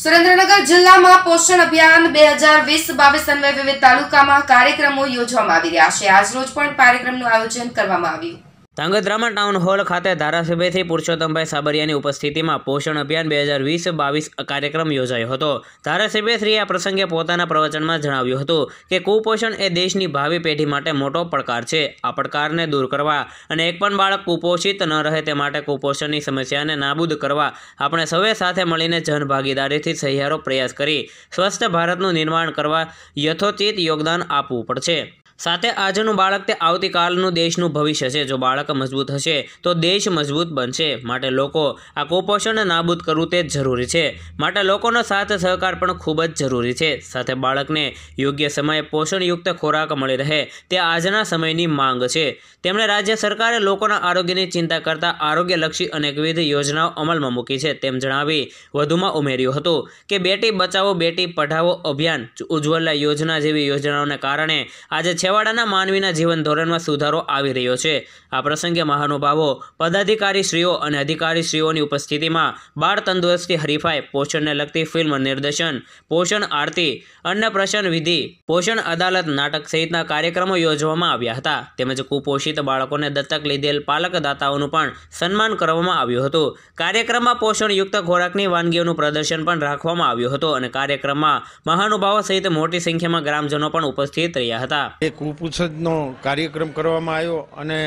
સુરેન્દ્રનગર જિલ્લામાં પોષણ અભિયાન બે હજાર વીસ બાવીસ અન્વયે વિવિધ તાલુકામાં કાર્યક્રમો યોજવામાં આવી રહ્યા છે આજરોજ પણ કાર્યક્રમનું આયોજન કરવામાં આવ્યું ધાંગધ્રામાં ટાઉન હોલ ખાતે ધારાસભ્યથી પુરુષોત્તમભાઈ સાબરિયાની ઉપસ્થિતિમાં પોષણ અભિયાન બે હજાર વીસ બાવીસ કાર્યક્રમ યોજાયો હતો ધારાસભ્યશ્રીએ આ પ્રસંગે પોતાના પ્રવચનમાં જણાવ્યું હતું કે કુપોષણ એ દેશની ભાવિ પેઢી માટે મોટો પડકાર છે આ પડકારને દૂર કરવા અને એક પણ બાળક કુપોષિત ન રહે તે માટે કુપોષણની સમસ્યાને નાબૂદ કરવા આપણે સૌએ સાથે મળીને જનભાગીદારીથી સહિયારો પ્રયાસ કરી સ્વસ્થ ભારતનું નિર્માણ કરવા યથોચિત યોગદાન આપવું પડશે સાથે આજનું બાળક તે આવતીકાલનું દેશનું ભવિષ્ય છે જો બાળક મજબૂત હશે તો દેશ મજબૂત બનશે માટે લોકો આ કુપોષણને નાબૂદ કરવું તે જરૂરી છે માટે લોકોનો સાથ સહકાર પણ ખૂબ જ જરૂરી છે સાથે બાળકને યોગ્ય સમયે પોષણયુક્ત ખોરાક મળી રહે તે આજના સમયની માંગ છે તેમણે રાજ્ય સરકારે લોકોના આરોગ્યની ચિંતા કરતા આરોગ્યલક્ષી અનેકવિધ યોજનાઓ અમલમાં મૂકી છે તેમ જણાવી વધુમાં ઉમેર્યું હતું કે બેટી બચાવો બેટી પઢાવો અભિયાન ઉજ્જવલા યોજના જેવી યોજનાઓને કારણે આજે છે છેવાડાના માનવીના જીવન ધોરણમાં સુધારો આવી રહ્યો છે આ પ્રસંગે મહાનુભાવો પદાધિકારીશ્રીઓ અને અધિકારીશ્રીઓની ઉપસ્થિતિમાં બાળ તંદુરસ્તી હરીફાઈ પોષણને લગતી ફિલ્મ નિર્દેશન પોષણ આરતી અન્નપ્રસન વિધિ પોષણ અદાલત નાટક સહિતના કાર્યક્રમો યોજવામાં આવ્યા હતા તેમજ કુપોષિત બાળકોને દત્તક લીધેલ પાલકદાતાઓનું પણ સન્માન કરવામાં આવ્યું હતું કાર્યક્રમમાં પોષણયુક્ત ખોરાકની વાનગીઓનું પ્રદર્શન પણ રાખવામાં આવ્યું હતું અને કાર્યક્રમમાં મહાનુભાવો સહિત મોટી સંખ્યામાં ગ્રામજનો પણ ઉપસ્થિત રહ્યા હતા કુપુસદનો કાર્યક્રમ કરવામાં આવ્યો અને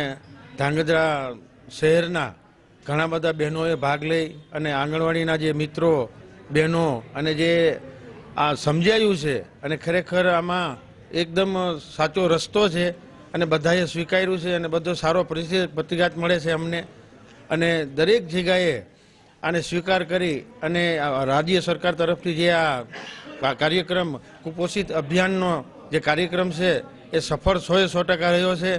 ધાંગધ્રા શહેરના ઘણા બધા બહેનોએ ભાગ લઈ અને આંગણવાડીના જે મિત્રો બહેનો અને જે આ સમજાયું છે અને ખરેખર આમાં એકદમ સાચો રસ્તો છે અને બધાએ સ્વીકાર્યું છે અને બધો સારો પ્રતિઘાત મળે છે અમને અને દરેક જગ્યાએ આને સ્વીકાર કરી અને રાજ્ય સરકાર તરફથી જે આ કાર્યક્રમ કુપોષિત અભિયાનનો જે કાર્યક્રમ છે એ સફળ સોએ સો ટકા રહ્યો છે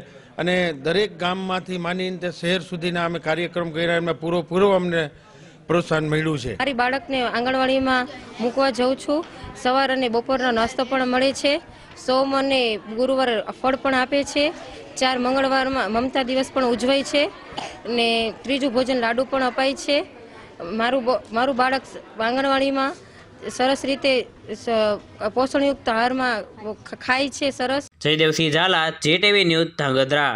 અને દરેક ગામમાંથી માનીને તે શહેર સુધીના અમે કાર્યક્રમ કર્યા અમે પૂરો અમને પ્રોત્સાહન મળ્યું છે મારી બાળકને આંગણવાડીમાં મૂકવા જઉં છું સવાર અને બપોરનો નાસ્તો પણ મળે છે સોમ અને ગુરુવાર ફળ પણ આપે છે ચાર મંગળવારમાં મમતા દિવસ પણ ઉજવાય છે ને ત્રીજું ભોજન લાડુ પણ અપાય છે મારું મારું બાળક આંગણવાડીમાં સરસ રીતે પોષણયુક્ત આહારમાં ખાય છે સરસ જયદેવસિંહ ઝાલા જે ટીવી ન્યૂઝ ધાંગધ્રા